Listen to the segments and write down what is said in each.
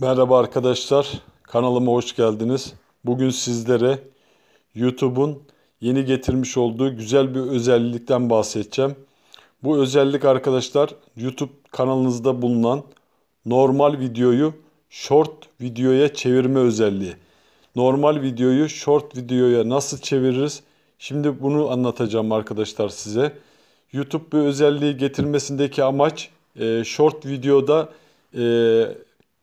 Merhaba arkadaşlar, kanalıma hoş geldiniz. Bugün sizlere YouTube'un yeni getirmiş olduğu güzel bir özellikten bahsedeceğim. Bu özellik arkadaşlar YouTube kanalınızda bulunan normal videoyu short videoya çevirme özelliği. Normal videoyu short videoya nasıl çeviririz? Şimdi bunu anlatacağım arkadaşlar size. YouTube bu özelliği getirmesindeki amaç e, short videoda e,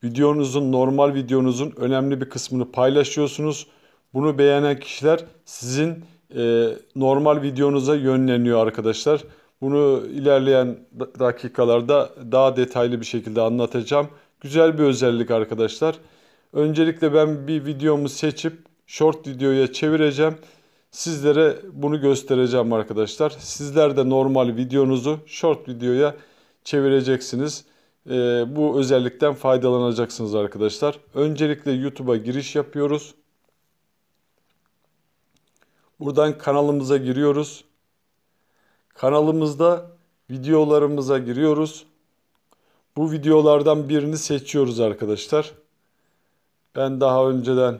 Videonuzun, normal videonuzun önemli bir kısmını paylaşıyorsunuz. Bunu beğenen kişiler sizin e, normal videonuza yönleniyor arkadaşlar. Bunu ilerleyen dakikalarda daha detaylı bir şekilde anlatacağım. Güzel bir özellik arkadaşlar. Öncelikle ben bir videomu seçip short videoya çevireceğim. Sizlere bunu göstereceğim arkadaşlar. Sizler de normal videonuzu short videoya çevireceksiniz. Ee, bu özellikten faydalanacaksınız arkadaşlar. Öncelikle YouTube'a giriş yapıyoruz. Buradan kanalımıza giriyoruz. Kanalımızda videolarımıza giriyoruz. Bu videolardan birini seçiyoruz arkadaşlar. Ben daha önceden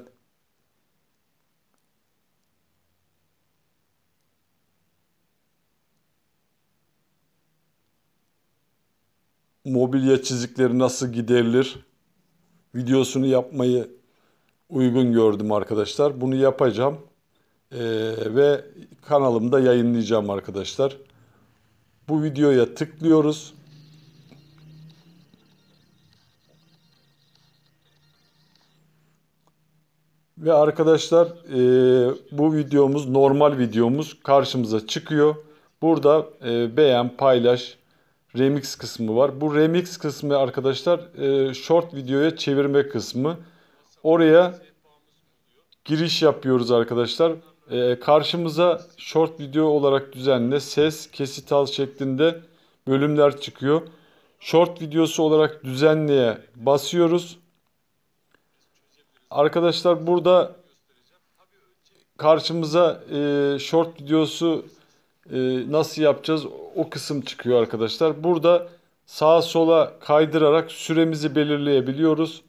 mobilya çizikleri nasıl giderilir videosunu yapmayı uygun gördüm arkadaşlar. Bunu yapacağım ee, ve kanalımda yayınlayacağım arkadaşlar. Bu videoya tıklıyoruz. Ve arkadaşlar e, bu videomuz normal videomuz karşımıza çıkıyor. Burada e, beğen, paylaş, remix kısmı var. Bu remix kısmı arkadaşlar e, short videoya çevirme kısmı. Oraya giriş yapıyoruz arkadaşlar. E, karşımıza short video olarak düzenle ses kesit al şeklinde bölümler çıkıyor. Short videosu olarak düzenleye basıyoruz. Arkadaşlar burada karşımıza e, short videosu ee, nasıl yapacağız o kısım çıkıyor arkadaşlar. Burada sağa sola kaydırarak süremizi belirleyebiliyoruz.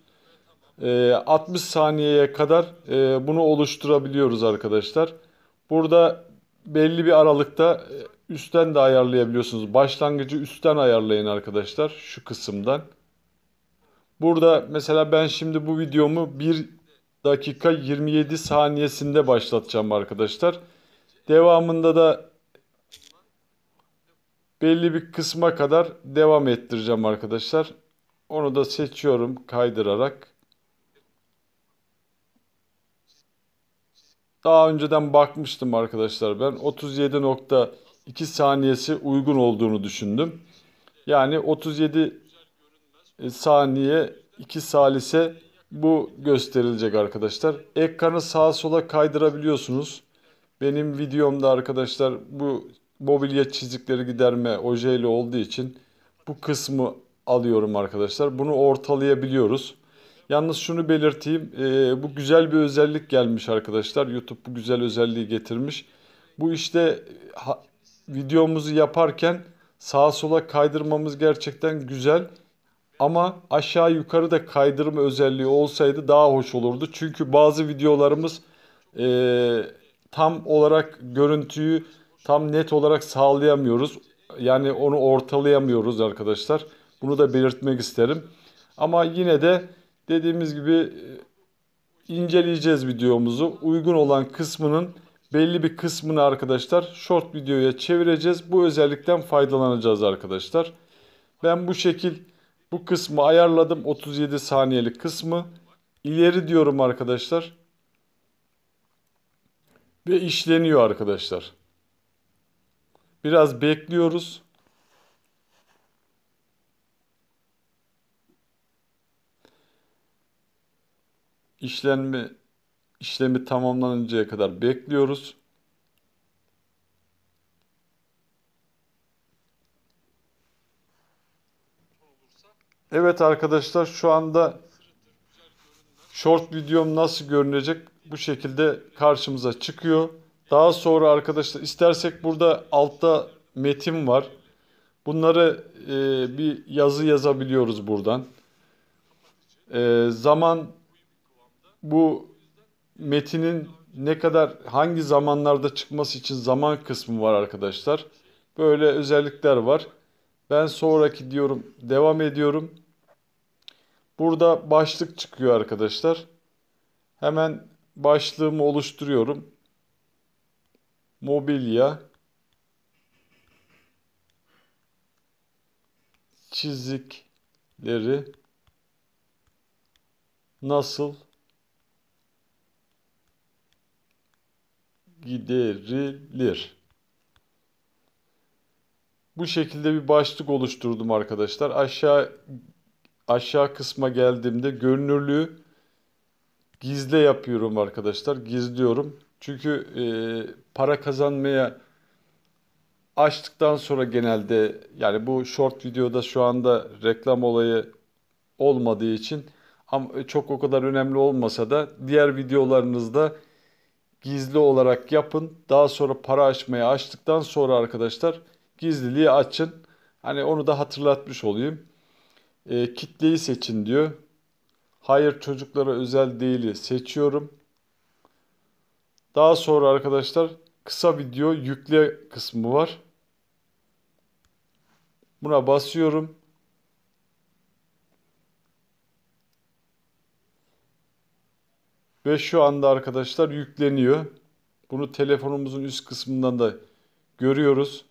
60 ee, saniyeye kadar e, bunu oluşturabiliyoruz arkadaşlar. Burada belli bir aralıkta e, üstten de ayarlayabiliyorsunuz. Başlangıcı üstten ayarlayın arkadaşlar şu kısımdan. Burada mesela ben şimdi bu videomu 1 dakika 27 saniyesinde başlatacağım arkadaşlar. Devamında da belli bir kısma kadar devam ettireceğim arkadaşlar. Onu da seçiyorum kaydırarak. Daha önceden bakmıştım arkadaşlar ben 37.2 saniyesi uygun olduğunu düşündüm. Yani 37 e, saniye 2 salise bu gösterilecek arkadaşlar. Ekranı sağa sola kaydırabiliyorsunuz. Benim videomda arkadaşlar bu mobilya çizikleri giderme ojeyle olduğu için bu kısmı alıyorum arkadaşlar. Bunu ortalayabiliyoruz. Yalnız şunu belirteyim. E, bu güzel bir özellik gelmiş arkadaşlar. YouTube bu güzel özelliği getirmiş. Bu işte e, ha, videomuzu yaparken sağa sola kaydırmamız gerçekten güzel. Ama aşağı yukarı da kaydırma özelliği olsaydı daha hoş olurdu. Çünkü bazı videolarımız e, tam olarak görüntüyü tam net olarak sağlayamıyoruz. Yani onu ortalayamıyoruz arkadaşlar. Bunu da belirtmek isterim. Ama yine de dediğimiz gibi e, inceleyeceğiz videomuzu. Uygun olan kısmının belli bir kısmını arkadaşlar short videoya çevireceğiz. Bu özellikten faydalanacağız arkadaşlar. Ben bu şekil bu kısmı ayarladım. 37 saniyelik kısmı. ileri diyorum arkadaşlar. Ve işleniyor arkadaşlar. Biraz bekliyoruz. işlemi işlemi tamamlanıncaya kadar bekliyoruz. Evet arkadaşlar şu anda short videom nasıl görünecek bu şekilde karşımıza çıkıyor. Daha sonra arkadaşlar istersek burada altta metin var. Bunları e, bir yazı yazabiliyoruz buradan. E, zaman bu metinin ne kadar hangi zamanlarda çıkması için zaman kısmı var arkadaşlar. Böyle özellikler var. Ben sonraki diyorum devam ediyorum. Burada başlık çıkıyor arkadaşlar. Hemen başlığımı oluşturuyorum mobilya, çizikleri nasıl giderilir? Bu şekilde bir başlık oluşturdum arkadaşlar. Aşağı aşağı kısma geldiğimde görünürlüğü gizle yapıyorum arkadaşlar. Gizliyorum. Çünkü e, para kazanmaya açtıktan sonra genelde yani bu short videoda şu anda reklam olayı olmadığı için ama çok o kadar önemli olmasa da diğer videolarınızda gizli olarak yapın. Daha sonra para açmaya açtıktan sonra arkadaşlar gizliliği açın. Hani onu da hatırlatmış olayım. E, kitleyi seçin diyor. Hayır çocuklara özel değili seçiyorum. Daha sonra arkadaşlar kısa video yükle kısmı var. Buna basıyorum. Ve şu anda arkadaşlar yükleniyor. Bunu telefonumuzun üst kısmından da görüyoruz.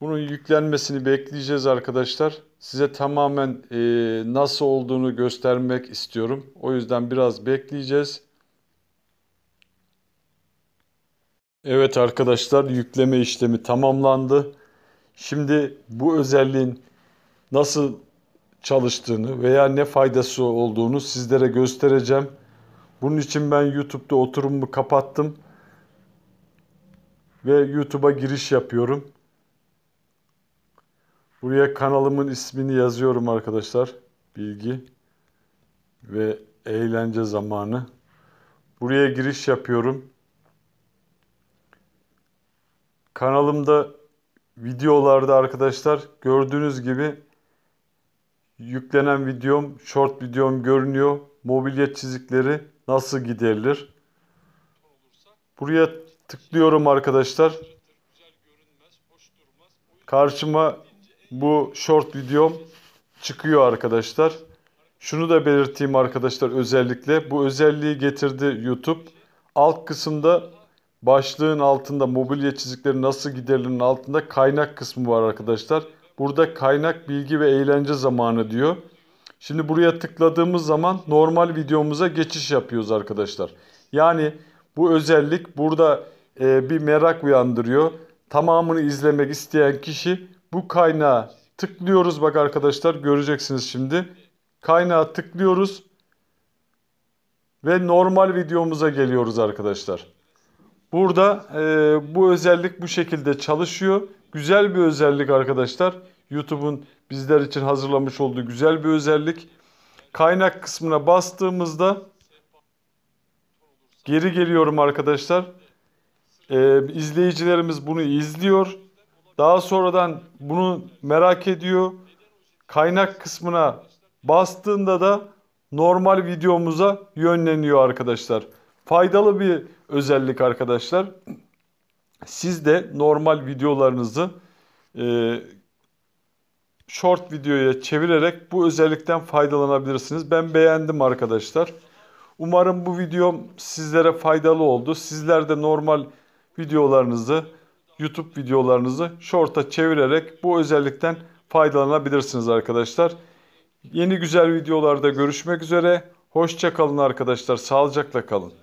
Bunun yüklenmesini bekleyeceğiz arkadaşlar. Size tamamen e, nasıl olduğunu göstermek istiyorum. O yüzden biraz bekleyeceğiz. Evet arkadaşlar yükleme işlemi tamamlandı. Şimdi bu özelliğin nasıl çalıştığını veya ne faydası olduğunu sizlere göstereceğim. Bunun için ben YouTube'da oturumumu kapattım. Ve YouTube'a giriş yapıyorum. Buraya kanalımın ismini yazıyorum arkadaşlar. Bilgi ve eğlence zamanı. Buraya giriş yapıyorum kanalımda videolarda arkadaşlar gördüğünüz gibi yüklenen videom, short videom görünüyor. Mobilya çizikleri nasıl giderilir? Buraya tıklıyorum arkadaşlar. Karşıma bu short videom çıkıyor arkadaşlar. Şunu da belirteyim arkadaşlar özellikle. Bu özelliği getirdi YouTube. Alt kısımda Başlığın altında mobilya çizikleri nasıl giderilir altında kaynak kısmı var arkadaşlar. Burada kaynak bilgi ve eğlence zamanı diyor. Şimdi buraya tıkladığımız zaman normal videomuza geçiş yapıyoruz arkadaşlar. Yani bu özellik burada e, bir merak uyandırıyor. Tamamını izlemek isteyen kişi bu kaynağı tıklıyoruz. Bak arkadaşlar göreceksiniz şimdi. Kaynağı tıklıyoruz ve normal videomuza geliyoruz arkadaşlar. Burada e, bu özellik bu şekilde çalışıyor. Güzel bir özellik arkadaşlar. YouTube'un bizler için hazırlamış olduğu güzel bir özellik. Kaynak kısmına bastığımızda geri geliyorum arkadaşlar. Ee, izleyicilerimiz bunu izliyor. Daha sonradan bunu merak ediyor. Kaynak kısmına bastığında da normal videomuza yönleniyor arkadaşlar faydalı bir özellik arkadaşlar. Siz de normal videolarınızı e, short videoya çevirerek bu özellikten faydalanabilirsiniz. Ben beğendim arkadaşlar. Umarım bu videom sizlere faydalı oldu. Sizler de normal videolarınızı, YouTube videolarınızı short'a çevirerek bu özellikten faydalanabilirsiniz arkadaşlar. Yeni güzel videolarda görüşmek üzere. Hoşçakalın arkadaşlar. Sağlıcakla kalın.